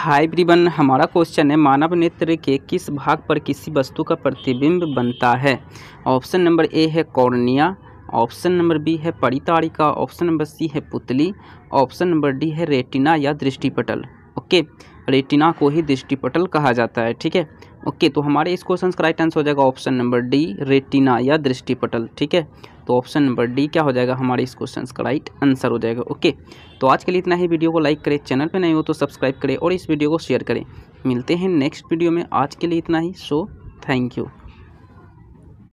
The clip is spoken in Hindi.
हाई ब्रिबन हमारा क्वेश्चन है मानव नेत्र के किस भाग पर किसी वस्तु का प्रतिबिंब बनता है ऑप्शन नंबर ए है कॉर्निया ऑप्शन नंबर बी है परितारिका ऑप्शन नंबर सी है पुतली ऑप्शन नंबर डी है रेटिना या दृष्टिपटल ओके रेटिना को ही दृष्टिपटल कहा जाता है ठीक है ओके तो हमारे इस क्वेश्चन का राइट आंसर हो जाएगा ऑप्शन नंबर डी रेटिना या दृष्टिपटल ठीक है तो ऑप्शन नंबर डी क्या हो जाएगा हमारे इस क्वेश्चन का राइट आंसर हो जाएगा ओके तो आज के लिए इतना ही वीडियो को लाइक करें चैनल पर नहीं हो तो सब्सक्राइब करें और इस वीडियो को शेयर करें मिलते हैं नेक्स्ट वीडियो में आज के लिए इतना ही सो थैंक यू